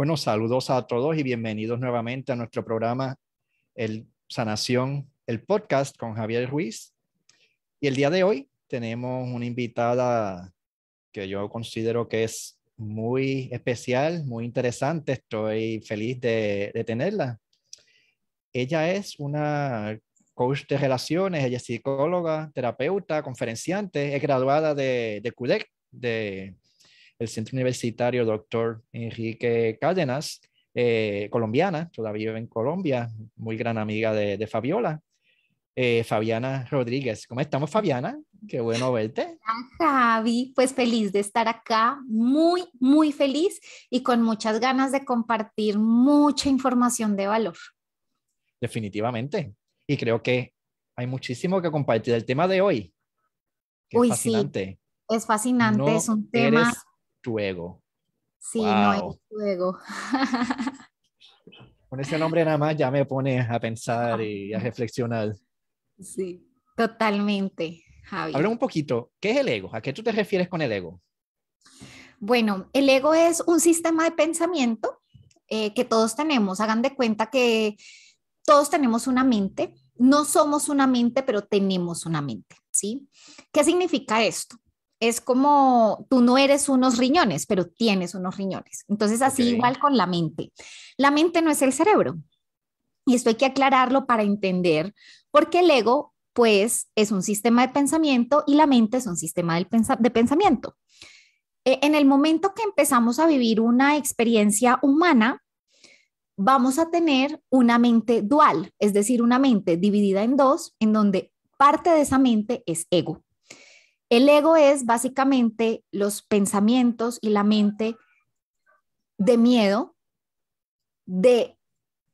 Bueno, saludos a todos y bienvenidos nuevamente a nuestro programa El Sanación, el podcast con Javier Ruiz. Y el día de hoy tenemos una invitada que yo considero que es muy especial, muy interesante. Estoy feliz de, de tenerla. Ella es una coach de relaciones, ella es psicóloga, terapeuta, conferenciante, es graduada de, de CUDEC, de el Centro Universitario Doctor Enrique Cárdenas, eh, colombiana, todavía vive en Colombia, muy gran amiga de, Fabiola, eh, Fabiana Rodríguez. ¿Cómo estamos, Fabiana? Qué bueno verte. Javi, pues feliz de estar acá, muy, muy feliz y con muchas ganas de compartir mucha información de valor. Definitivamente. Y creo que hay muchísimo que compartir. El tema de hoy. Uy, es fascinante. es fascinante, es un tema tu ego. Sí, no es tu ego. Con ese nombre nada más ya me pones a pensar y a reflexionar. Sí, totalmente, Javi. Habla un poquito, ¿qué es el ego? ¿A qué tú te refieres con el ego? Bueno, el ego es un sistema de pensamiento eh, que todos tenemos. Hagan de cuenta que todos tenemos una mente. No somos una mente, pero tenemos una mente, ¿sí? ¿Qué significa esto? es como tú no eres unos riñones, pero tienes unos riñones. Entonces, así igual con la mente. La mente no es el cerebro. Y esto hay que aclararlo para entender porque el ego, pues, es un sistema de pensamiento y la mente es un sistema de pensamiento. E, en el momento que empezamos a vivir una experiencia humana, vamos a tener una mente dual, es decir, una mente dividida en dos, en donde parte de esa mente es ego el ego es básicamente los pensamientos y la mente de miedo, de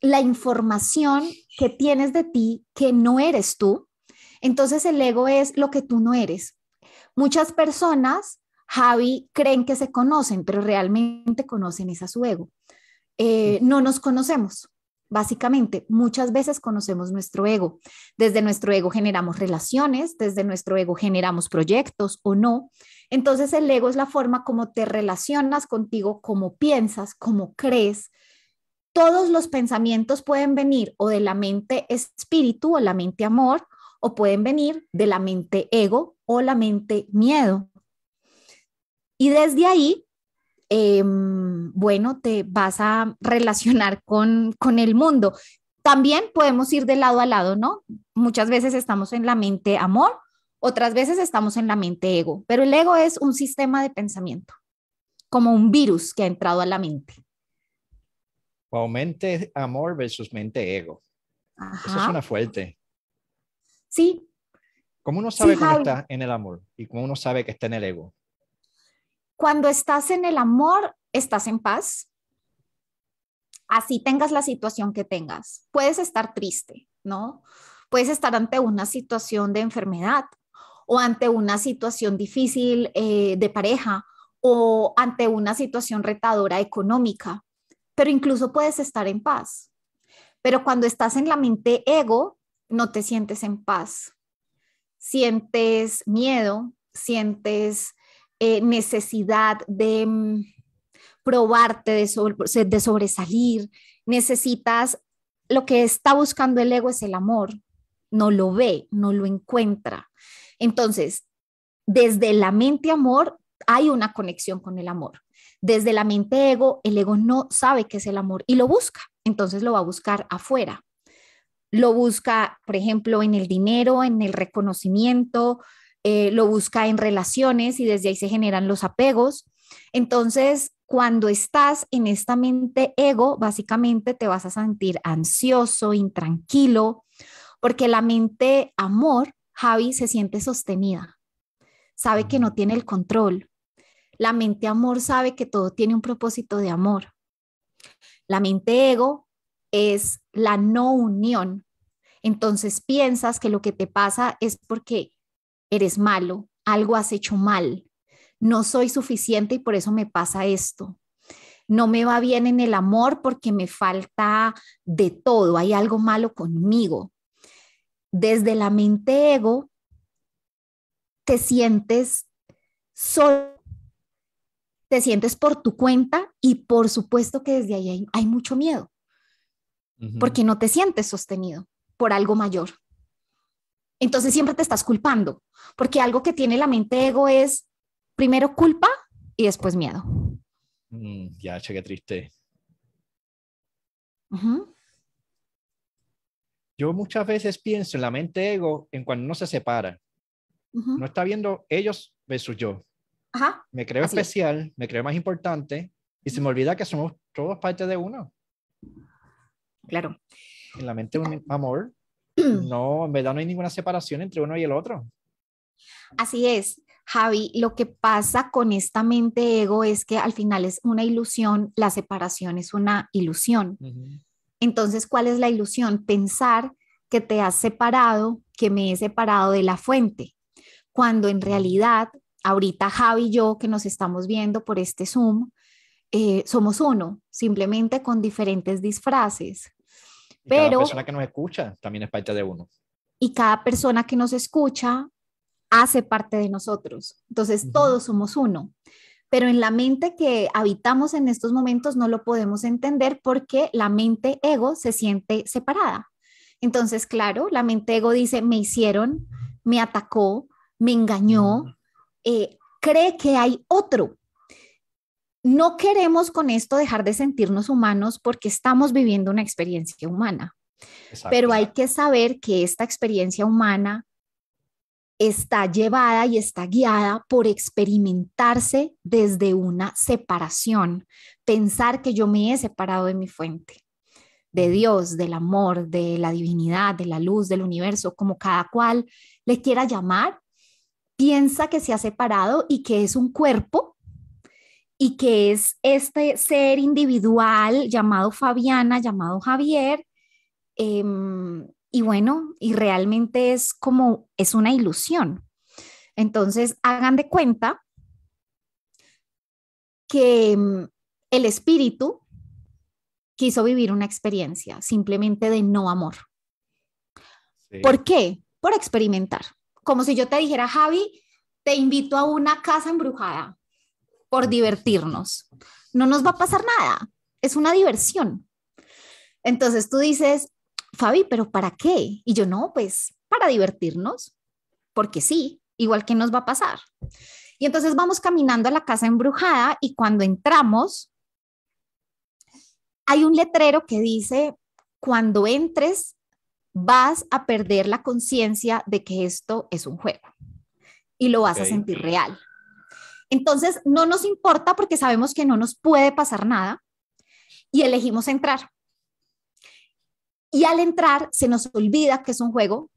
la información que tienes de ti que no eres tú. Entonces el ego es lo que tú no eres. Muchas personas, Javi, creen que se conocen, pero realmente conocen esa su ego. Eh, no nos conocemos. Básicamente, muchas veces conocemos nuestro ego. Desde nuestro ego generamos relaciones, desde nuestro ego generamos proyectos o no. Entonces, el ego es la forma como te relacionas contigo, cómo piensas, cómo crees. Todos los pensamientos pueden venir o de la mente espíritu o la mente amor, o pueden venir de la mente ego o la mente miedo. Y desde ahí Em, bueno, te vas a relacionar con, el mundo. También podemos ir de lado a lado, ¿no? Muchas veces estamos en la mente amor, otras veces estamos en la mente ego, pero el ego es un sistema de pensamiento, como un virus que ha entrado a la mente. o mente amor versus mente ego. Eso es una fuerte. Sí. ¿Cómo uno sabe que está en el amor y cómo uno sabe que está en el ego? Cuando estás en el amor, estás en paz. Así tengas la situación que tengas. Puedes estar triste, ¿no? Puedes estar ante una situación de enfermedad o ante una situación difícil eh, de pareja o ante una situación retadora económica, pero incluso puedes estar en paz. Pero cuando estás en la mente ego, no te sientes en paz. Sientes miedo, sientes eh, necesidad de mm, probarte, de, de sobresalir, necesitas, lo que está buscando el ego es el amor, no lo ve, no lo encuentra. Entonces, desde la mente amor hay una conexión con el amor. Desde la mente ego, el ego no sabe qué es el amor y lo busca, entonces lo va a buscar afuera. Lo busca, por ejemplo, en el dinero, en el reconocimiento, eh, lo busca en relaciones y desde ahí se generan los apegos. Entonces, cuando estás en esta mente ego, básicamente te vas a sentir ansioso, intranquilo, porque la mente amor, Javi, se siente sostenida, sabe que no mm. tiene el control. La mente amor sabe que todo tiene un propósito de amor. La mente ego es la no unión. Entonces piensas que lo que te pasa es porque eres malo, algo has hecho mal, no soy suficiente y por eso me pasa esto. No me va bien en el amor porque me falta de todo, hay algo malo conmigo. Desde la mente ego, te sientes solo, te sientes por tu cuenta y por supuesto que desde ahí hay, mucho miedo, porque no te sientes sostenido por algo mayor. Entonces siempre te estás culpando, porque algo que tiene la mente ego es primero culpa y después miedo. Mm, ya, che, triste. Yo muchas veces pienso en la mente ego en cuando no se separa. No está viendo ellos versus yo. Me creo especial, me creo más importante y se me olvida que somos todos parte de uno. Claro. En la mente un amor no, en verdad no hay ninguna separación entre uno y el otro. Así es. Javi, lo que pasa con esta mente ego es que al final es una ilusión, la separación es una ilusión. Entonces, ¿cuál es la ilusión? Pensar que te has separado, que me he separado de la fuente, cuando en realidad, ahorita Javi y yo que nos estamos viendo por este Zoom, eh, somos uno, simplemente con diferentes disfraces cada persona que nos escucha también es parte de uno. Y cada persona que nos escucha hace parte de nosotros. Entonces, todos somos uno. Pero en la mente que habitamos en estos momentos no lo podemos entender porque la mente ego se siente separada. Entonces, claro, la mente ego dice, me hicieron, me atacó, me engañó, eh, cree que hay otro, no queremos con esto dejar de sentirnos humanos porque estamos viviendo una experiencia humana. Pero hay que saber que esta experiencia humana está llevada y está guiada por experimentarse desde una separación, pensar que yo me he separado de mi fuente, de Dios, del amor, de la divinidad, de la luz, del universo, como cada cual le quiera llamar, piensa que se ha separado y que es un cuerpo y que es este ser individual llamado Fabiana, llamado Javier. Em, y bueno, y realmente es como, es una ilusión. Entonces, hagan de cuenta que em, el espíritu quiso vivir una experiencia simplemente de no amor. ¿Por qué? Por experimentar. Como si yo te dijera, Javi, te invito a una casa embrujada por divertirnos. No nos va a pasar nada, es una diversión. Entonces tú dices, Fabi, pero ¿para qué? Y yo no, pues para divertirnos, porque sí, igual que nos va a pasar. Y entonces vamos caminando a la casa embrujada y cuando entramos, hay un letrero que dice, cuando entres, vas a perder la conciencia de que esto es un juego y lo vas a sentir real. Entonces, no nos importa porque sabemos que no nos puede pasar nada y elegimos entrar. Y al entrar se nos olvida que es un juego,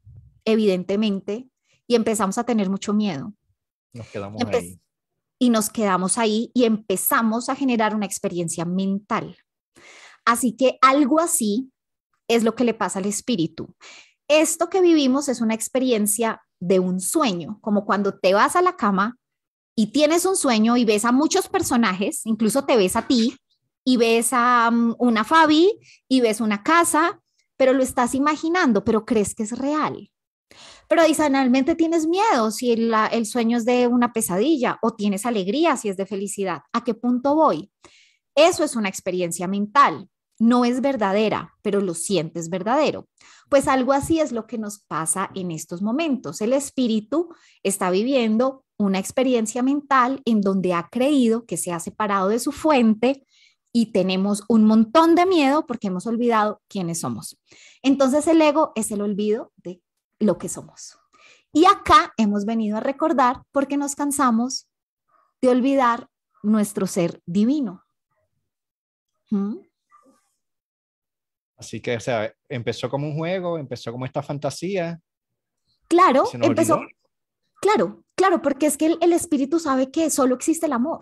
evidentemente, y empezamos a tener mucho miedo. Nos quedamos ahí. Y nos quedamos ahí y empezamos a generar una experiencia mental. Así que algo así es lo que le pasa al espíritu. Esto que vivimos es una experiencia de un sueño, como cuando te vas a la cama y tienes un sueño y ves a muchos personajes, incluso te ves a ti y ves a mm, una Fabi y ves una casa, pero lo estás imaginando, pero crees que es real. Pero adicionalmente tienes miedo si el sueño es de una pesadilla o tienes alegría si es de felicidad. ¿A qué punto voy? Eso es una experiencia mental no es verdadera, pero lo sientes verdadero. Pues algo así es lo que nos pasa en estos momentos. El espíritu está viviendo una experiencia mental en donde ha creído que se ha separado de su fuente y tenemos un montón de miedo porque hemos olvidado quiénes somos. Entonces el ego es el olvido de lo que somos. Y acá hemos venido a recordar porque nos cansamos de olvidar nuestro ser divino. ¿Mm? Así que, o sea, empezó como un juego, empezó como esta fantasía. Claro, empezó. Claro, claro, porque es que el, el, espíritu sabe que solo existe el amor.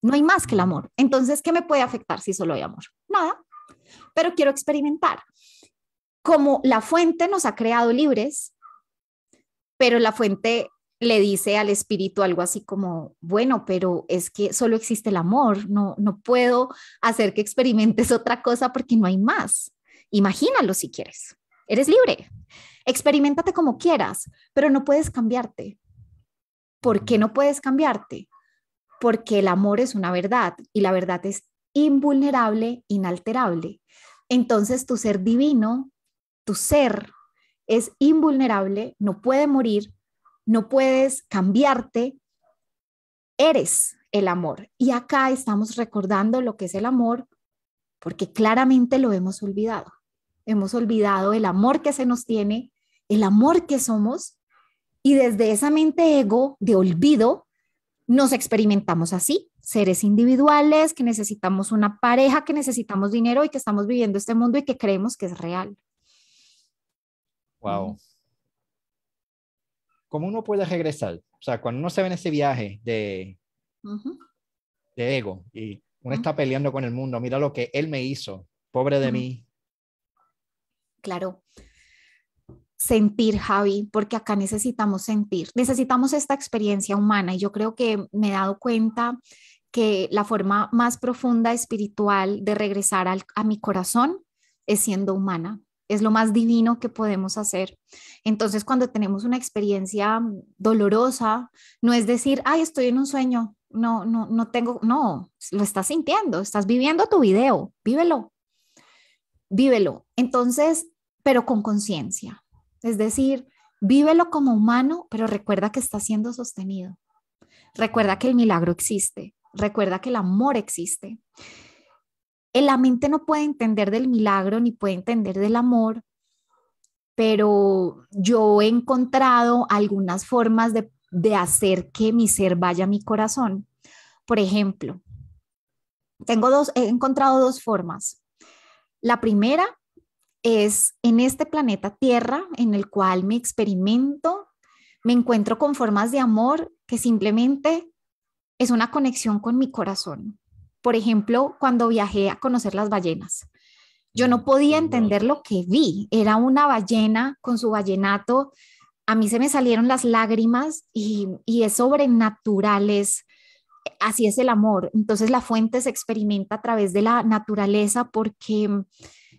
No hay más que el amor. Entonces, ¿qué me puede afectar si solo hay amor? Nada. Pero quiero experimentar. Como la fuente nos ha creado libres, pero la fuente le dice al espíritu algo así como, bueno, pero es que solo existe el amor, no, no puedo hacer que experimentes otra cosa porque no hay más. Imagínalo si quieres. Eres libre. Experimentate como quieras, pero no puedes cambiarte. ¿Por qué no puedes cambiarte? Porque el amor es una verdad y la verdad es invulnerable, inalterable. Entonces tu ser divino, tu ser es invulnerable, no puede morir, no puedes cambiarte, eres el amor. Y acá estamos recordando lo que es el amor porque claramente lo hemos olvidado hemos olvidado el amor que se nos tiene, el amor que somos, y desde esa mente ego de olvido nos experimentamos así, seres individuales, que necesitamos una pareja, que necesitamos dinero y que estamos viviendo este mundo y que creemos que es real. Wow. ¿Cómo uno puede regresar? O sea, cuando uno se ve en ese viaje de, de ego y uno está peleando con el mundo, mira lo que él me hizo, pobre de mí, claro, sentir, Javi, porque acá necesitamos sentir, necesitamos esta experiencia humana y yo creo que me he dado cuenta que la forma más profunda espiritual de regresar a mi corazón es siendo humana, es lo más divino que podemos hacer. Entonces, cuando tenemos una experiencia dolorosa, no es decir, ay, estoy en un sueño, no, no, no tengo, no, lo estás sintiendo, estás viviendo tu video, vívelo, vívelo. Entonces, pero con conciencia. Es decir, vívelo como humano, pero recuerda que está siendo sostenido. Recuerda que el milagro existe. Recuerda que el amor existe. La mente no puede entender del milagro ni puede entender del amor, pero yo he encontrado algunas formas de, de hacer que mi ser vaya a mi corazón. Por ejemplo, tengo dos, he encontrado dos formas. La primera es en este planeta Tierra en el cual me experimento, me encuentro con formas de amor que simplemente es una conexión con mi corazón. Por ejemplo, cuando viajé a conocer las ballenas, yo no podía entender lo que vi. Era una ballena con su ballenato. A mí se me salieron las lágrimas y, es sobrenaturales así es el amor. Entonces la fuente se experimenta a través de la naturaleza porque mm,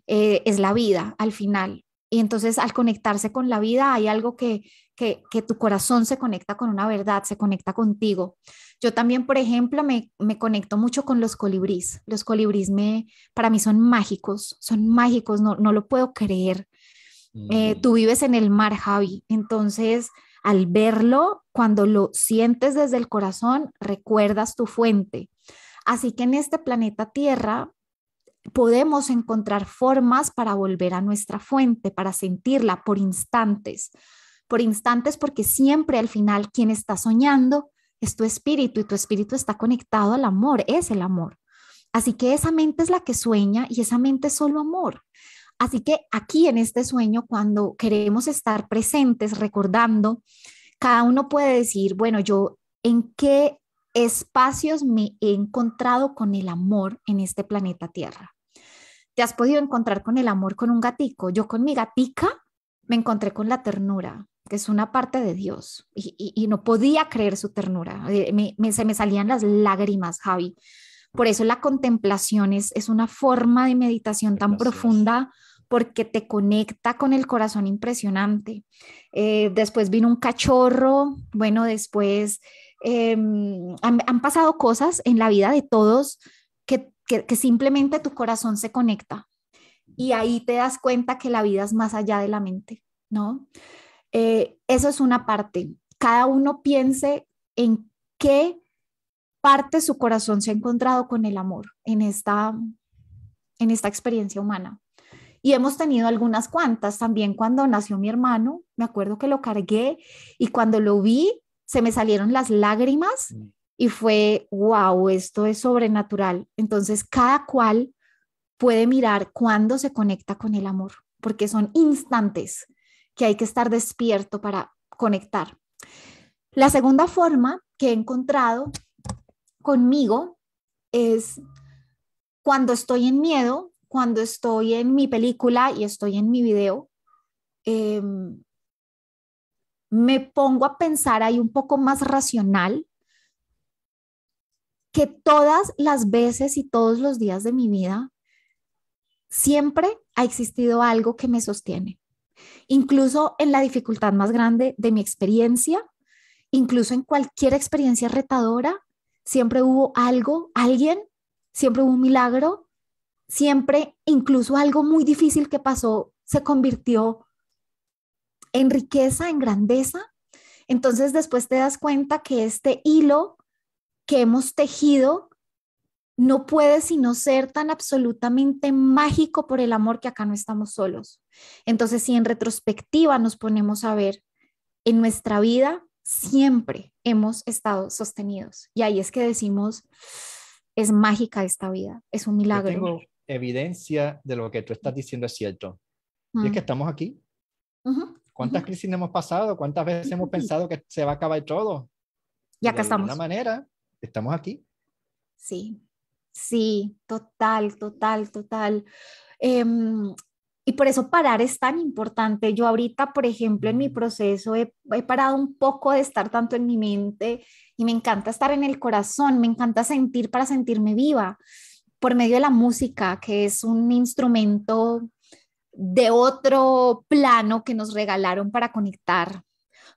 eh, es la vida al final. Y entonces al conectarse con la vida hay algo que, que, tu corazón se conecta con una verdad, se conecta contigo. Yo también, por ejemplo, me, conecto mucho con los colibríes. Los colibríes me, para mí son mágicos, son mágicos, no, no lo puedo creer. Eh, mm. tú vives en el mar, Javi. Entonces, al verlo, cuando lo sientes desde el corazón, recuerdas tu fuente. Así que en este planeta Tierra podemos encontrar formas para volver a nuestra fuente, para sentirla por instantes, por instantes porque siempre al final quien está soñando es tu espíritu y tu espíritu está conectado al amor, es el amor. Así que esa mente es la que sueña y esa mente es solo amor. Así que aquí en este sueño, cuando queremos estar presentes, recordando, cada uno puede decir, bueno, yo en qué espacios me he encontrado con el amor en este planeta Tierra. Te has podido encontrar con el amor con un gatico. Yo con mi gatica me encontré con la ternura, que es una parte de Dios, y, no podía creer su ternura. Eh, se me salían las lágrimas, Javi. Por eso la contemplación es, una forma de meditación tan profunda porque te conecta con el corazón impresionante. Eh, después vino un cachorro, bueno, después eh, han, pasado cosas en la vida de todos que, simplemente tu corazón se conecta y ahí te das cuenta que la vida es más allá de la mente, ¿no? Eh, eso es una parte. Cada uno piense en qué parte su corazón se ha encontrado con el amor en esta, en esta experiencia humana. Y hemos tenido algunas cuantas. También cuando nació mi hermano, me acuerdo que lo cargué y cuando lo vi, se me salieron las lágrimas y fue, wow, esto es sobrenatural. Entonces, cada cual puede mirar cuándo se conecta con el amor, porque son instantes que hay que estar despierto para conectar. La segunda forma que he encontrado conmigo es cuando estoy en miedo, cuando estoy en mi película y estoy en mi video, em, me pongo a pensar ahí un poco más racional que todas las veces y todos los días de mi vida siempre ha existido algo que me sostiene. Incluso en la dificultad más grande de mi experiencia, incluso en cualquier experiencia retadora, siempre hubo algo, alguien, siempre hubo un milagro siempre incluso algo muy difícil que pasó se convirtió en riqueza, en grandeza. Entonces después te das cuenta que este hilo que hemos tejido no puede sino ser tan absolutamente mágico por el amor que acá no estamos solos. Entonces si en retrospectiva nos ponemos a ver en nuestra vida, siempre hemos estado sostenidos. Y ahí es que decimos, es mágica esta vida, es un milagro evidencia de lo que tú estás diciendo es cierto. Y es que mm. estamos aquí. ¿Cuántas crisis hemos pasado? ¿Cuántas veces hemos pensado que se va a acabar todo? y acá estamos. De alguna manera, estamos aquí. Sí, sí, total, total, total. Em, y por eso parar es tan importante. Yo ahorita, por ejemplo, en mi proceso he, he, parado un poco de estar tanto en mi mente y me encanta estar en el corazón, me encanta sentir para sentirme viva por medio de la música, que es un instrumento de otro plano que nos regalaron para conectar,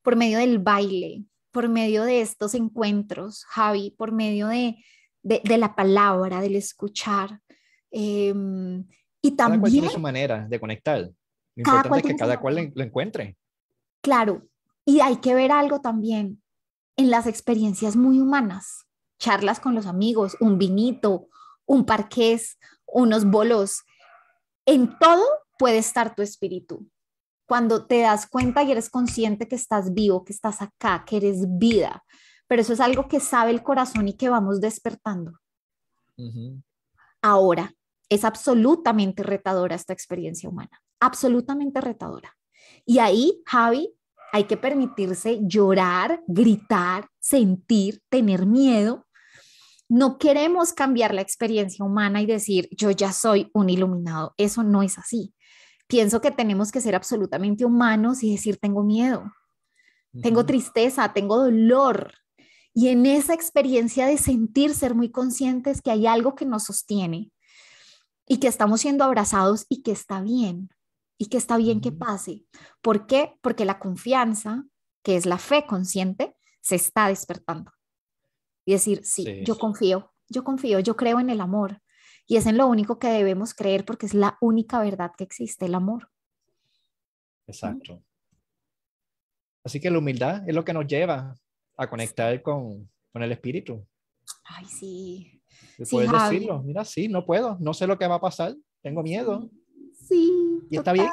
por medio del baile, por medio de estos encuentros, Javi, por medio de, la palabra, del escuchar. Eh, y también... su manera de conectar. Lo importante que cada cual lo encuentre. Claro, y hay que ver algo también en las experiencias muy humanas, charlas con los amigos, un vinito, un parqués, unos bolos. En todo puede estar tu espíritu. Cuando te das cuenta y eres consciente que estás vivo, que estás acá, que eres vida. Pero eso es algo que sabe el corazón y que vamos despertando. Ahora, es absolutamente retadora esta experiencia humana, absolutamente retadora. Y ahí, Javi, hay que permitirse llorar, gritar, sentir, tener miedo, no queremos cambiar la experiencia humana y decir, yo ya soy un iluminado. Eso no es así. Pienso que tenemos que ser absolutamente humanos y decir, tengo miedo, tengo tristeza, tengo dolor. Y en esa experiencia de sentir, ser muy conscientes que hay algo que nos sostiene y que estamos siendo abrazados y que está bien, y que está bien que pase. ¿Por qué? Porque la confianza, que es la fe consciente, se está despertando y decir, sí, yo confío, yo confío, yo creo en el amor. Y es en lo único que debemos creer porque es la única verdad que existe, el amor. Exacto. Así que la humildad es lo que nos lleva a conectar con, con el espíritu. Ay, sí. puedes decirlo, mira, sí, no puedo, no sé lo que va a pasar, tengo miedo. Sí. Y está bien.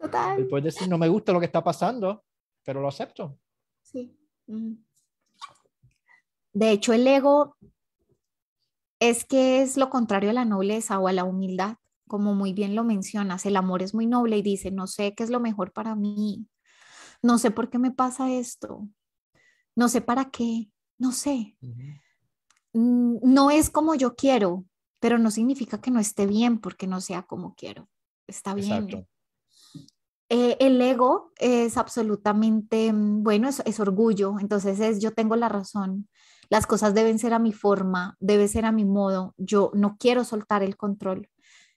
Total. puedes decir, no me gusta lo que está pasando, pero lo acepto. Sí. De hecho, el ego es que es lo contrario a la nobleza o a la humildad, como muy bien lo mencionas. El amor es muy noble y dice, no sé qué es lo mejor para mí, no sé por qué me pasa esto, no sé para qué, no sé. Mm, no es como yo quiero, pero no significa que no esté bien porque no sea como quiero. Está bien. Eh, el ego es absolutamente, mm, bueno, es, es orgullo, entonces es yo tengo la razón, las cosas deben ser a mi forma, debe ser a mi modo. Yo no quiero soltar el control.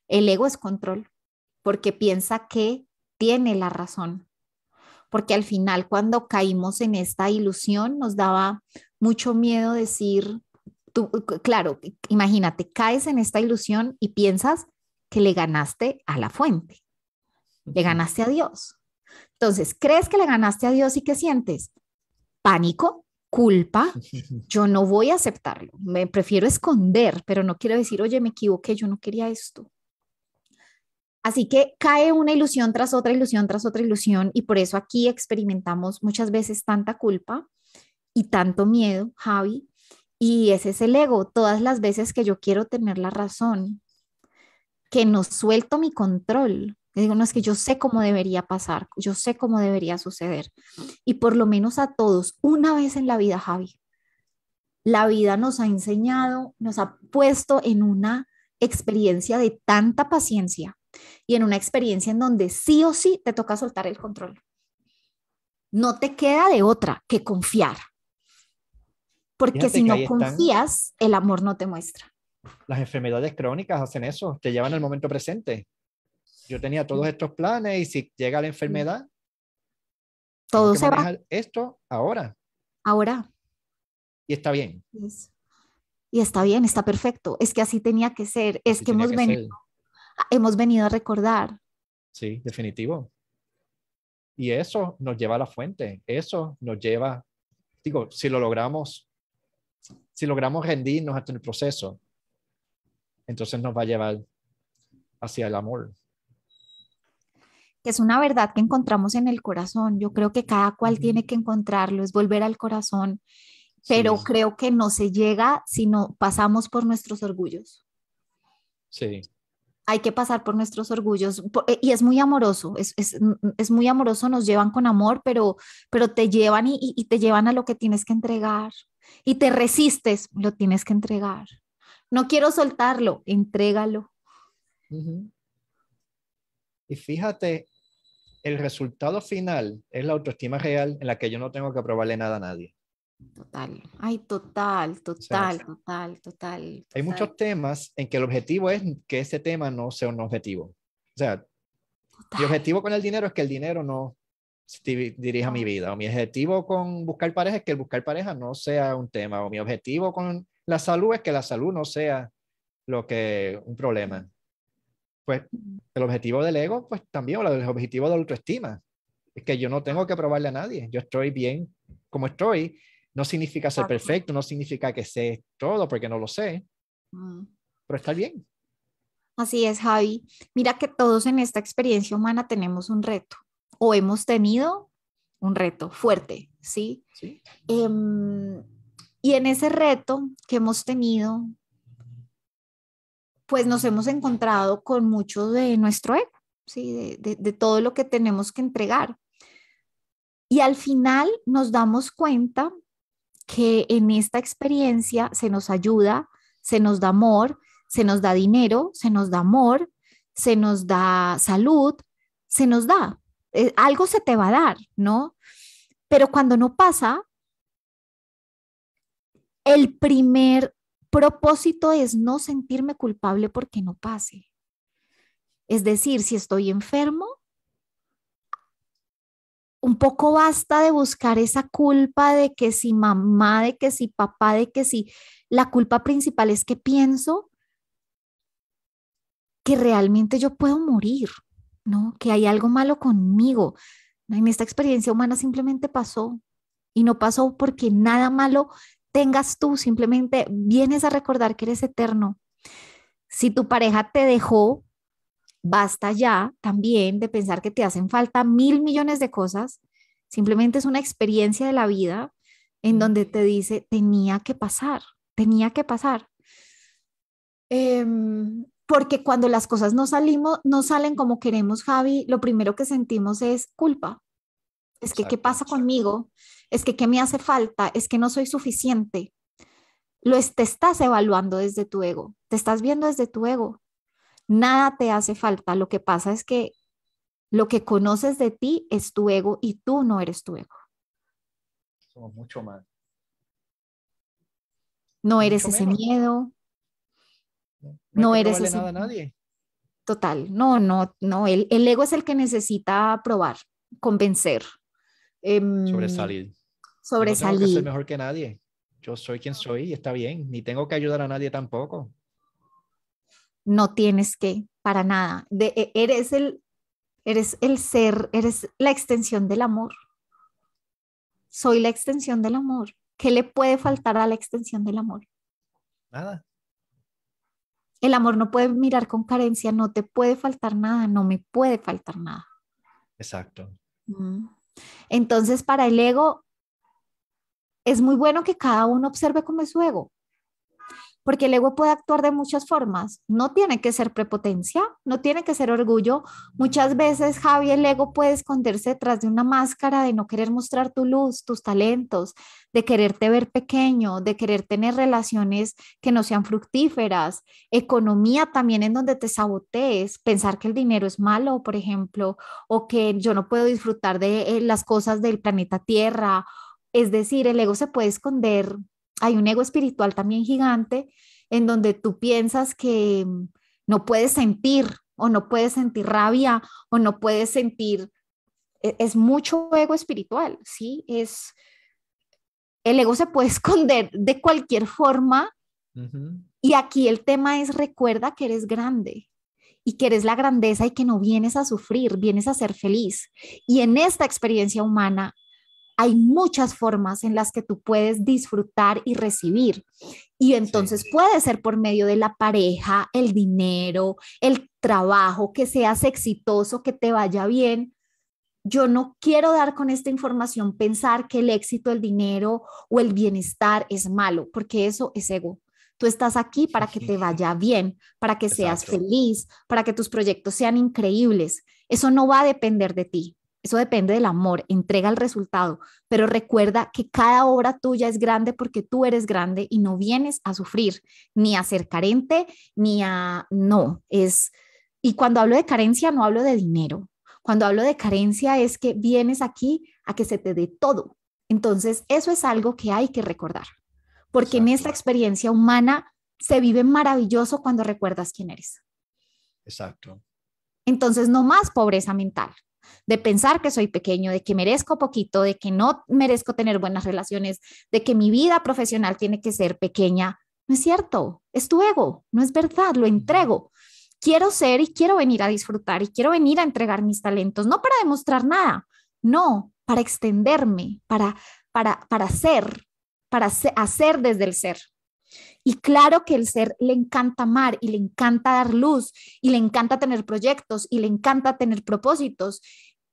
El ego es control porque piensa que tiene la razón. Porque al final cuando caímos en esta ilusión nos daba mucho miedo decir, tú, claro, imagínate, caes en esta ilusión y piensas que le ganaste a la fuente, le ganaste a Dios. Entonces, ¿crees que le ganaste a Dios y qué sientes? Pánico, culpa, yo no voy a aceptarlo. Me prefiero esconder, pero no quiero decir, oye, me equivoqué, yo no quería esto. Así que cae una ilusión tras otra ilusión tras otra ilusión y por eso aquí experimentamos muchas veces tanta culpa y tanto miedo, Javi, y ese es el ego, todas las veces que yo quiero tener la razón, que no suelto mi control, digo, no es que yo sé cómo debería pasar, yo sé cómo debería suceder. Y por lo menos a todos, una vez en la vida, Javi, la vida nos ha enseñado, nos ha puesto en una experiencia de tanta paciencia y en una experiencia en donde sí o sí te toca soltar el control. No te queda de otra que confiar. Porque si no confías, el amor no te muestra. Las enfermedades crónicas hacen eso, te llevan al momento presente yo tenía todos estos planes y si llega la enfermedad, todo se va. Esto ahora. Ahora. Y está bien. Y está bien, está perfecto. Es que así tenía que ser. Es que hemos venido, ah, hemos venido a recordar. Sí, definitivo. Y eso nos lleva a la fuente. Eso nos lleva, digo, si lo logramos, si logramos rendirnos hasta el proceso, entonces nos va a llevar hacia el amor que es una verdad que encontramos en el corazón. Yo creo que cada cual tiene que encontrarlo, es volver al corazón, pero creo que no se llega si no pasamos por nuestros orgullos. Sí. Hay que pasar por nuestros orgullos eh, y es muy amoroso, mm, mm, es, muy amoroso, nos llevan con amor, pero, pero te llevan y, te llevan a lo que tienes que entregar y te resistes, lo tienes que entregar. No quiero soltarlo, entrégalo. Y fíjate el resultado final es la autoestima real en la que yo no tengo que aprobarle nada a nadie. Total. Ay, total, total, total, total, Hay muchos temas en que el objetivo es que ese tema no sea un objetivo. O sea, mi objetivo con el dinero es que el dinero no dirija mi vida. O mi objetivo con buscar pareja es que el buscar pareja no sea un tema. O mi objetivo con la salud es que la salud no sea lo que un problema pues el objetivo del ego, pues también, o el objetivo de la autoestima. Es que yo no tengo que probarle a nadie, yo estoy bien como estoy. No significa ser perfecto, no significa que sé todo, porque no lo sé, mm. pero estar bien. Así es, Javi. Mira que todos en esta experiencia humana tenemos un reto, o hemos tenido un reto fuerte, ¿sí? Em, y en ese reto que hemos tenido, pues nos hemos encontrado con mucho de nuestro ego, ¿sí? de, todo lo que tenemos que entregar. Y al final nos damos cuenta que en esta experiencia se nos ayuda, se nos da amor, se nos da dinero, se nos da amor, se nos da salud, se nos da. Eh, algo se te va a dar, ¿no? Pero cuando no pasa, el primer propósito es no sentirme culpable porque no pase. Es decir, si estoy enfermo, un poco basta de buscar esa culpa de que si mamá, de que si papá, de que si la culpa principal es que pienso que realmente yo puedo morir, ¿no? Que hay algo malo conmigo. En esta experiencia humana simplemente pasó y no pasó porque nada malo tengas tú, simplemente vienes a recordar que eres eterno. Si tu pareja te dejó, basta ya también de pensar que te hacen falta mil millones de cosas. Simplemente es una experiencia de la vida en donde te dice, tenía que pasar, tenía que pasar. Em, porque cuando las cosas no salimos, no salen como queremos, Javi, lo primero que sentimos es culpa. Es que, ¿qué pasa conmigo? es que qué me hace falta, es que no soy suficiente. Lo te estás evaluando desde tu ego, te estás viendo desde tu ego. Nada te hace falta, lo que pasa es que lo que conoces de ti es tu ego y tú no eres tu ego. Somos mucho más. No eres ese miedo. No, no eres nada a nadie. Total, no, no, no. El, ego es el que necesita probar, convencer. Em, Sobresalir sobresalir. No mejor que nadie. Yo soy quien soy y está bien. Ni tengo que ayudar a nadie tampoco. No tienes que, para nada. E, eres, el, eres el ser, eres la extensión del amor. Soy la extensión del amor. ¿Qué le puede faltar a la extensión del amor? Nada. El amor no puede mirar con carencia, no te puede faltar nada, no me puede faltar nada. Exacto. Mm. Entonces, para el ego, es muy bueno que cada uno observe cómo es su ego, porque el ego puede actuar de muchas formas. No tiene que ser prepotencia, no tiene que ser orgullo. Muchas veces, Javi, el ego puede esconderse detrás de una máscara de no querer mostrar tu luz, tus talentos, de quererte ver pequeño, de querer tener relaciones que no sean fructíferas. Economía también en donde te sabotees, pensar que el dinero es malo, por ejemplo, o que yo no puedo disfrutar de eh, las cosas del planeta Tierra es decir, el ego se puede esconder, hay un ego espiritual también gigante en donde tú piensas que mm, no puedes sentir o no puedes sentir rabia o no puedes sentir, e, es mucho ego espiritual, ¿sí? Es, el ego se puede esconder de cualquier forma y aquí el tema es recuerda que eres grande y que eres la grandeza y que no vienes a sufrir, vienes a ser feliz. Y en esta experiencia humana hay muchas formas en las que tú puedes disfrutar y recibir. Y entonces puede ser por medio de la pareja, el dinero, el trabajo, que seas exitoso, que te vaya bien. Yo no quiero dar con esta información pensar que el éxito, el dinero o el bienestar es malo, porque eso es ego. Tú estás aquí para que te vaya bien, para que seas feliz, para que tus proyectos sean increíbles. Eso no va a depender de ti. Eso depende del amor, entrega el resultado, pero recuerda que cada obra tuya es grande porque tú eres grande y no vienes a sufrir, ni a ser carente, ni a no, es y cuando hablo de carencia no hablo de dinero. Cuando hablo de carencia es que vienes aquí a que se te dé todo. Entonces, eso es algo que hay que recordar, porque en esta experiencia humana se vive maravilloso cuando recuerdas quién eres. Exacto. Entonces, no más pobreza mental, de pensar que soy pequeño, de que merezco poquito, de que no merezco tener buenas relaciones, de que mi vida profesional tiene que ser pequeña. No es cierto, es tu ego, no es verdad, lo entrego. Quiero ser y quiero venir a disfrutar y quiero venir a entregar mis talentos, no para demostrar nada, no, para extenderme, para, para, para ser, para hacer desde el ser. Y claro que el ser le encanta amar y le encanta dar luz y le encanta tener proyectos y le encanta tener propósitos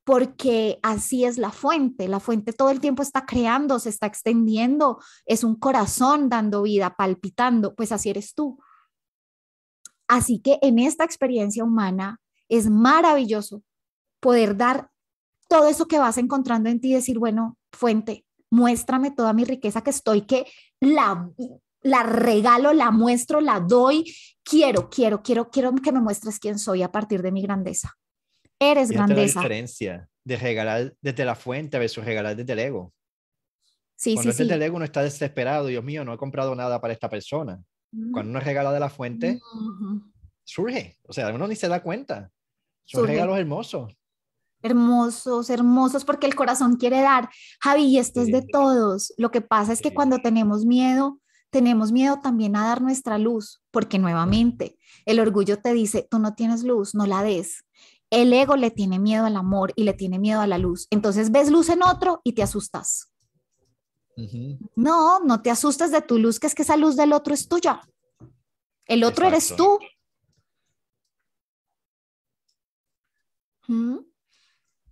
porque así es la fuente. La fuente todo el tiempo está creando, se está extendiendo, es un corazón dando vida, palpitando, pues así eres tú. Así que en esta experiencia humana es maravilloso poder dar todo eso que vas encontrando en ti y decir, bueno, fuente, muéstrame toda mi riqueza que estoy, que la la regalo, la muestro, la doy. Quiero, quiero, quiero, quiero que me muestres quién soy a partir de mi grandeza. Eres grandeza. La diferencia de regalar desde la fuente versus regalar desde el ego. Sí, Cuando sí, desde el ego uno está desesperado, Dios mío, no he comprado nada para esta persona. Mm. Cuando uno regala de la fuente, surge. O sea, uno ni se da cuenta. Son regalos hermosos. Hermosos, hermosos, porque el corazón quiere dar. Javi, esto es de todos. Lo que pasa es que cuando tenemos miedo, tenemos miedo también a dar nuestra luz, porque nuevamente el orgullo te dice, tú no tienes luz, no la des. El ego le tiene miedo al amor y le tiene miedo a la luz. Entonces ves luz en otro y te asustas. No, no te asustes de tu luz, que es que esa luz del otro es tuya. El otro eres tú.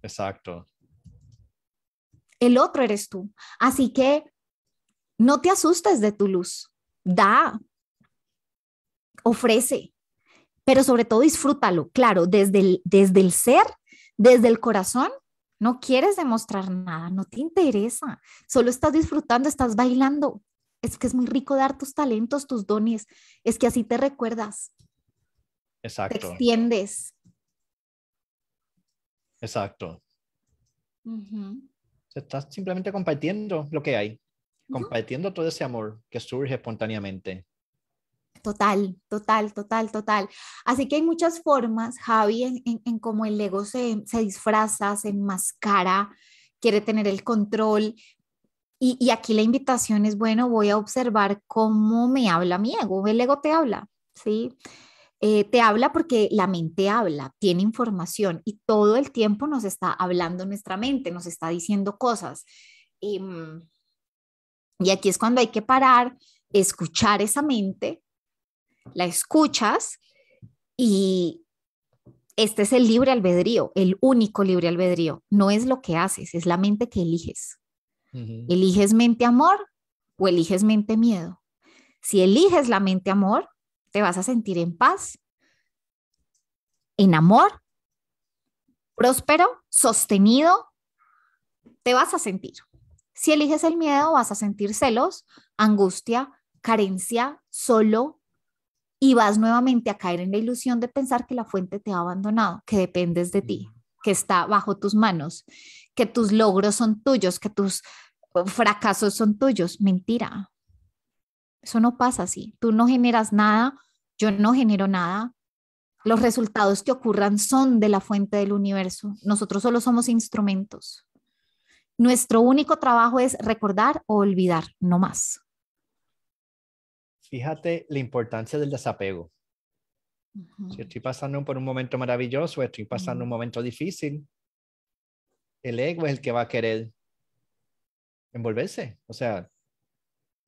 Exacto. El otro eres tú. Así que no te asustes de tu luz. Da, ofrece, pero sobre todo disfrútalo, claro, desde el, desde el ser, desde el corazón. No quieres demostrar nada, no te interesa, solo estás disfrutando, estás bailando. Es que es muy rico dar tus talentos, tus dones, es que así te recuerdas. Exacto. Te extiendes. Exacto. Estás simplemente compartiendo lo que hay compartiendo todo ese amor que surge espontáneamente. Total, total, total, total. Así que hay muchas formas, Javi, en, cómo el ego se, disfraza, se enmascara, quiere tener el control. Y, aquí la invitación es, bueno, voy a observar cómo me habla mi ego. El ego te habla, ¿sí? Eh, te habla porque la mente habla, tiene información y todo el tiempo nos está hablando nuestra mente, nos está diciendo cosas. Y, em, y aquí es cuando hay que parar, escuchar esa mente, la escuchas y este es el libre albedrío, el único libre albedrío. No es lo que haces, es la mente que eliges. ¿Eliges mente amor o eliges mente miedo? Si eliges la mente amor, te vas a sentir en paz, en amor, próspero, sostenido, te vas a sentir. Si eliges el miedo, vas a sentir celos, angustia, carencia, solo, y vas nuevamente a caer en la ilusión de pensar que la fuente te ha abandonado, que dependes de ti, mm. que está bajo tus manos, que tus logros son tuyos, que tus eh, fracasos son tuyos. Mentira. Eso no pasa así. Tú no generas nada, yo no genero nada. Los resultados que ocurran son de la fuente del universo. Nosotros solo somos instrumentos. Nuestro único trabajo es recordar o olvidar, no más. Fíjate la importancia del desapego. Si estoy pasando por un momento maravilloso, estoy pasando un momento difícil, el ego es el que va a querer envolverse. O sea,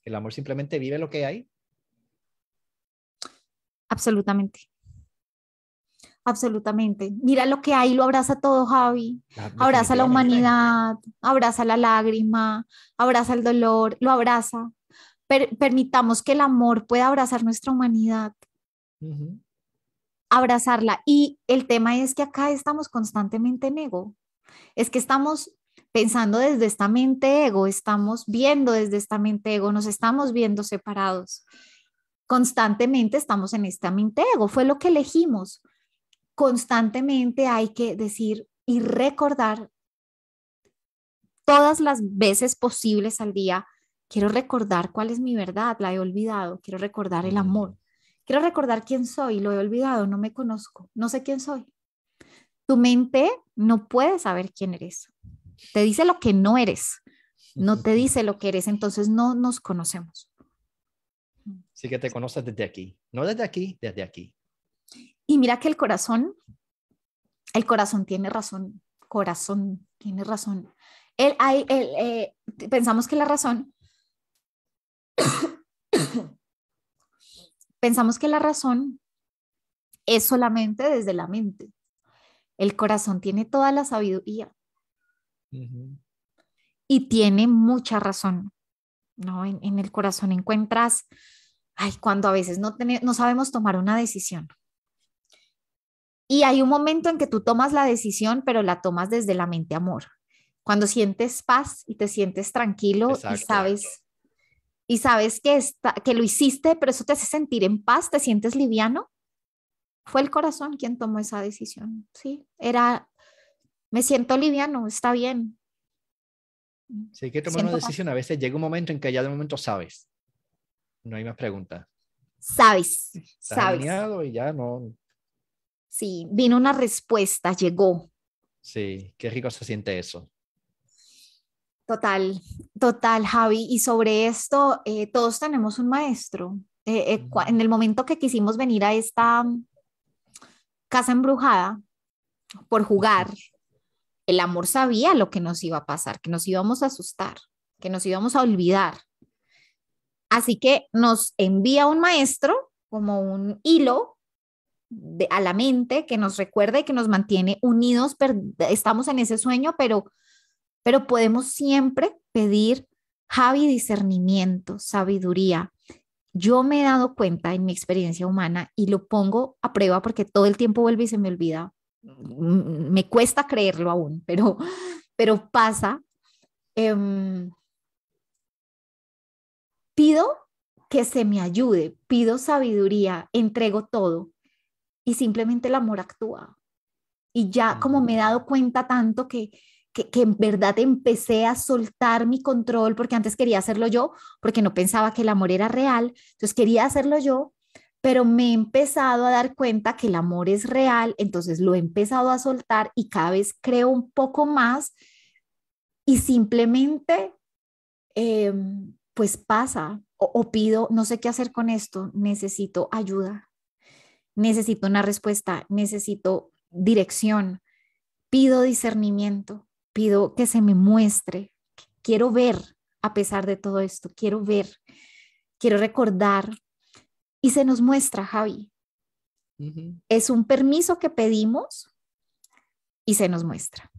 el amor simplemente vive lo que hay. Absolutamente. Absolutamente. Mira lo que hay, lo abraza todo, Javi. Ah, abraza la humanidad, abraza la lágrima, abraza el dolor, lo abraza. permitamos que el amor pueda abrazar nuestra humanidad. Abrazarla. Y el tema es que acá estamos constantemente en ego. Es que estamos pensando desde esta mente ego, estamos viendo desde esta mente ego, nos estamos viendo separados. Constantemente estamos en esta mente ego, fue lo que elegimos constantemente hay que decir y recordar todas las veces posibles al día, quiero recordar cuál es mi verdad, la he olvidado, quiero recordar el amor, quiero recordar quién soy, lo he olvidado, no me conozco, no sé quién soy. Tu mente no puede saber quién eres, te dice lo que no eres, no te dice lo que eres, entonces no nos conocemos. Sí que te conoces desde aquí, no desde aquí, desde aquí. Y mira que el corazón, el corazón tiene razón, corazón tiene razón. Eh, pensamos que la razón, pensamos que la razón es solamente desde la mente. El corazón tiene toda la sabiduría. Y tiene mucha razón. ¿no? En, el corazón encuentras, ay, cuando a veces no, no sabemos tomar una decisión. Y hay un momento en que tú tomas la decisión, pero la tomas desde la mente amor. Cuando sientes paz y te sientes tranquilo y sabes y sabes que está, que lo hiciste, pero eso te hace sentir en paz, te sientes liviano. Fue el corazón quien tomó esa decisión. Sí, era me siento liviano, está bien. Sí, hay que tomar una decisión. A veces llega un momento en que ya de momento sabes. No hay más preguntas. Sabes, sabes. y ya no, Sí, vino una respuesta, llegó. Sí, qué rico se siente eso. Total, total, Javi. Y sobre esto, eh, todos tenemos un maestro. Eh, eh, en el momento que quisimos venir a esta casa embrujada por jugar, el amor sabía lo que nos iba a pasar, que nos íbamos a asustar, que nos íbamos a olvidar. Así que nos envía un maestro como un hilo a la mente que nos recuerda y que nos mantiene unidos, estamos en ese sueño, pero, pero podemos siempre pedir, Javi, discernimiento, sabiduría. Yo me he dado cuenta en mi experiencia humana y lo pongo a prueba porque todo el tiempo vuelve y se me olvida. Mm, me cuesta creerlo aún, pero, pero pasa. Em, pido que se me ayude, pido sabiduría, entrego todo y simplemente el amor actúa. Y ya como me he mm. dado cuenta tanto que, que, en verdad empecé a soltar mi control, porque antes quería hacerlo yo, porque no pensaba que el amor era real, entonces quería hacerlo yo, pero me he empezado a dar cuenta que el amor es real, entonces lo he empezado a soltar y cada vez creo un poco más y simplemente eh, pues pasa o pido, no sé qué hacer con esto, necesito ayuda necesito una respuesta, necesito dirección, pido discernimiento, pido que se me muestre, quiero ver a pesar de todo esto, quiero ver, quiero recordar. Y se nos muestra, Javi. Es un permiso que pedimos y se nos muestra.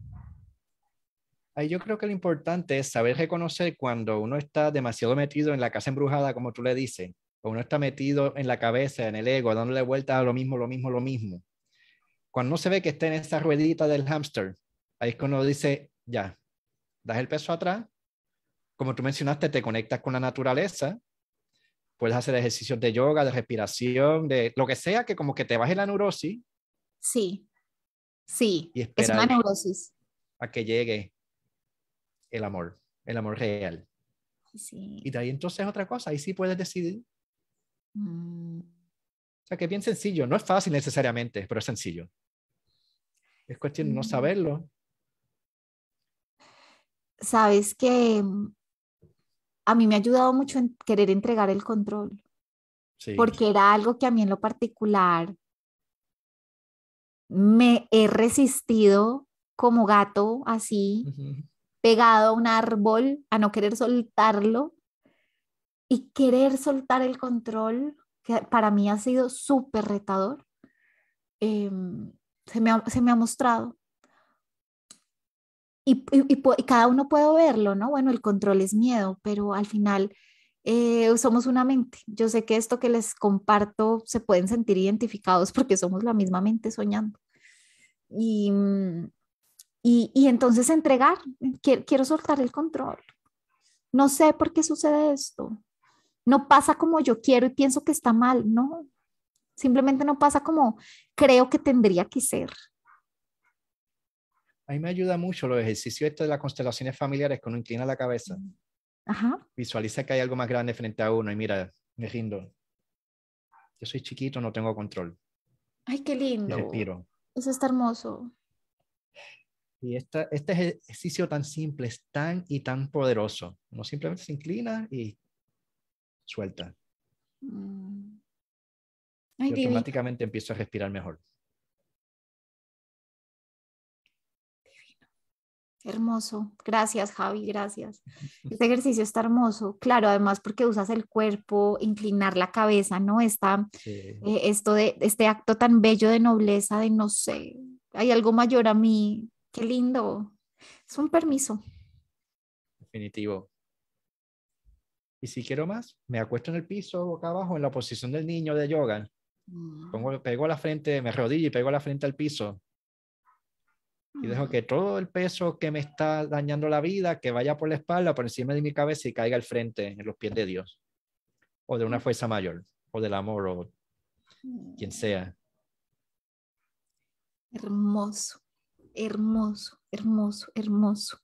Ahí yo creo que lo importante es saber reconocer cuando uno está demasiado metido en la casa embrujada, como tú le dices, pues uno está metido en la cabeza, en el ego, dándole vuelta a lo mismo, lo mismo, lo mismo. Cuando uno se ve que está en esa ruedita del hamster, ahí es cuando dice, ya, das el peso atrás, como tú mencionaste, te conectas con la naturaleza, puedes hacer ejercicios de yoga, de respiración, de lo que sea que como que te baje la neurosis. Sí, sí, es una neurosis. A que llegue el amor, el amor real. Y de ahí entonces otra cosa, ahí sí puedes decidir Mm. O sea, que es bien sencillo. No es fácil necesariamente, pero es sencillo. Es cuestión de no mm. saberlo. Sabes que mm, a mí me ha ayudado mucho en querer entregar el control. Porque era algo que a mí en lo particular me he resistido como gato así, pegado a un árbol, a no querer soltarlo y querer soltar el control, que para mí ha sido súper retador, em, se, me ha, se, me ha, mostrado. Y, y, cada uno puede verlo, ¿no? Bueno, el control es miedo, pero al final eh, somos una mente. Yo sé que esto que les comparto se pueden sentir identificados porque somos la misma mente soñando. Y, mm, y, y, entonces entregar, quiero, quiero, soltar el control. No sé por qué sucede esto no pasa como yo quiero y pienso que está mal, no, simplemente no pasa como creo que tendría que ser. A mí me ayuda mucho los ejercicios este de las constelaciones familiares cuando inclina la cabeza. Mm. Visualiza que hay algo más grande frente a uno y mira, me rindo. Yo soy chiquito, no tengo control. Ay, qué lindo. respiro. Eso está hermoso. Y esta, este ejercicio tan simple es tan y tan poderoso. Uno simplemente se inclina y suelta. Mm. automáticamente empiezo a respirar mejor. Hermoso. Gracias, Javi, gracias. Este ejercicio está hermoso. Claro, además porque usas el cuerpo, inclinar la cabeza, ¿no? Está eh, esto de este acto tan bello de nobleza, de no sé, hay algo mayor a mí. Qué lindo. Es un permiso. Definitivo. Y si quiero más, me acuesto en el piso, boca abajo, en la posición del niño de yoga. Mm. Pongo, pego la frente, me arrodillo y pego la frente al piso. Y dejo mm. que todo el peso que me está dañando la vida, que vaya por la espalda, por encima de mi cabeza y caiga al frente, en los pies de Dios. O de una mm. fuerza mayor, o del amor, o quien sea. Hermoso, hermoso, hermoso, hermoso.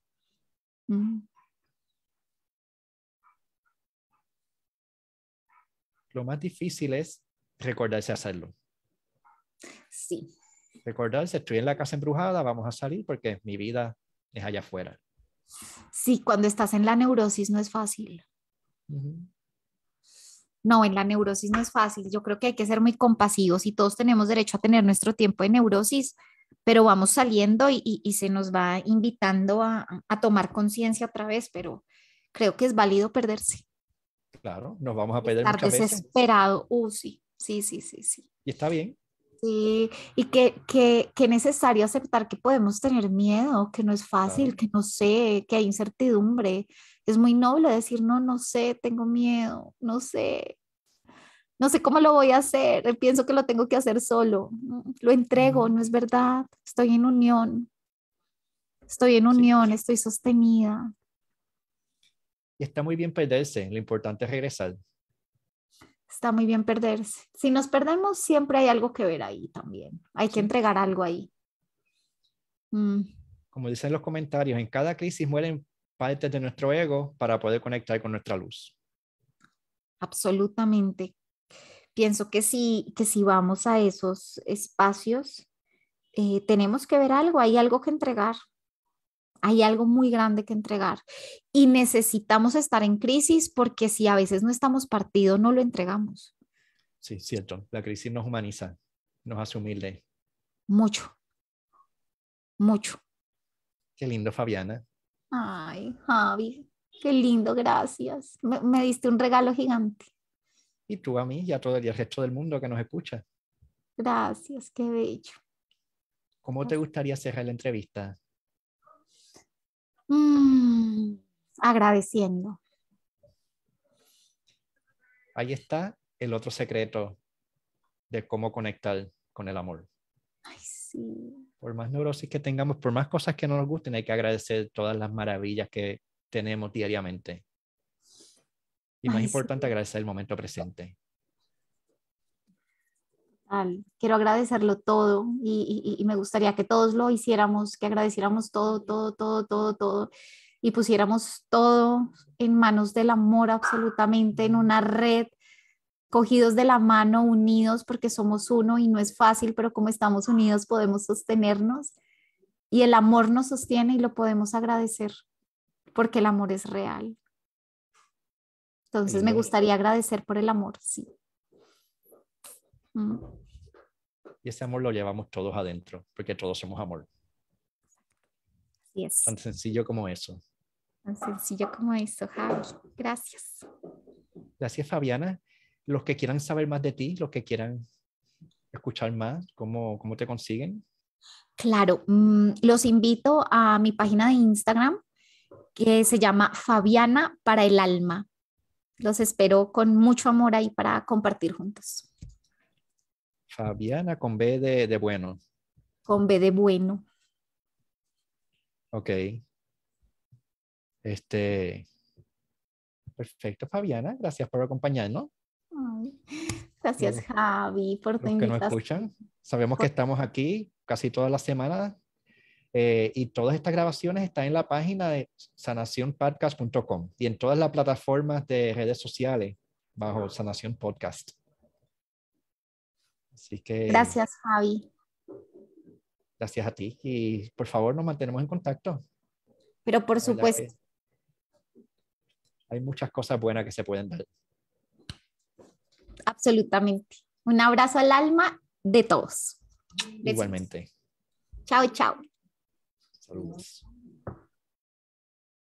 lo más difícil es recordarse hacerlo. Sí. Recordarse, estoy en la casa embrujada, vamos a salir porque mi vida es allá afuera. Sí, cuando estás en la neurosis no es fácil. No, en la neurosis no es fácil. Yo creo que hay que ser muy compasivos y todos tenemos derecho a tener nuestro tiempo de neurosis, pero vamos saliendo y, se nos va invitando a tomar conciencia otra vez, pero creo que es válido perderse. Claro, nos vamos a pedir muchas desesperado, veces. Uh, sí, sí, sí, sí, sí. Y está bien. Sí, y que, que, que necesario aceptar que podemos tener miedo, que no es fácil, que no sé, que hay incertidumbre. Es muy noble decir, no, no sé, tengo miedo, no sé, no sé cómo lo voy a hacer, pienso que lo tengo que hacer solo, mm, lo entrego, no es verdad, estoy en unión, estoy en unión, estoy sostenida, y está muy bien perderse, lo importante es regresar. Está muy bien perderse. Si nos perdemos, siempre hay algo que ver ahí también. Hay que entregar algo ahí. Mm. Como dicen los comentarios, en cada crisis mueren partes de nuestro ego para poder conectar con nuestra luz. Absolutamente. Pienso que si, que si vamos a esos espacios, eh, tenemos que ver algo, hay algo que entregar, hay algo muy grande que entregar y necesitamos estar en crisis porque si a veces no estamos partidos, no lo entregamos. Sí, cierto. La crisis nos humaniza, nos hace humilde. Mucho, mucho. Qué lindo, Fabiana. Ay, Javi, qué lindo, gracias. Me, diste un regalo gigante. Y tú a mí y a todo el resto del mundo que nos escucha. Gracias, qué bello. ¿Cómo te gustaría cerrar la entrevista? Mm, agradeciendo. Ahí está el otro secreto de cómo conectar con el amor. sí. Por más neurosis que tengamos, por más cosas que no nos gusten, hay que agradecer todas las maravillas que tenemos diariamente. Y más importante, agradecer el momento presente quiero agradecerlo todo y, me gustaría que todos lo hiciéramos, que agradeciéramos todo, todo, todo, todo, todo y pusiéramos todo en manos del amor absolutamente, en una red, cogidos de la mano, unidos porque somos uno y no es fácil, pero como estamos unidos podemos sostenernos y el amor nos sostiene y lo podemos agradecer porque el amor es real. Entonces me gustaría agradecer por el amor, sí. Mm y ese amor lo llevamos todos adentro, porque todos somos amor. es. Tan sencillo como eso. Tan sencillo como eso, Javi. Gracias. Gracias, Fabiana. Los que quieran saber más de ti, los que quieran escuchar más, ¿cómo, cómo te consiguen? Claro, mm, los invito a mi página de Instagram que se llama Fabiana para el alma. Los espero con mucho amor ahí para compartir juntos. Fabiana con B de, bueno. Con B de bueno. Ok. Este. Perfecto, Fabiana. Gracias por acompañarnos. gracias, Javi, por tu invitación. que nos escuchan. Sabemos que estamos aquí casi todas las semanas eh, y todas estas grabaciones están en la página de sanacionpodcast.com y en todas las plataformas de redes sociales bajo Sanación Podcast. Gracias, Javi. Gracias a ti y por favor nos mantenemos en contacto. Pero por supuesto. Hay muchas cosas buenas que se pueden dar. Absolutamente. Un abrazo al alma de todos. Igualmente. Chao, chao. Saludos.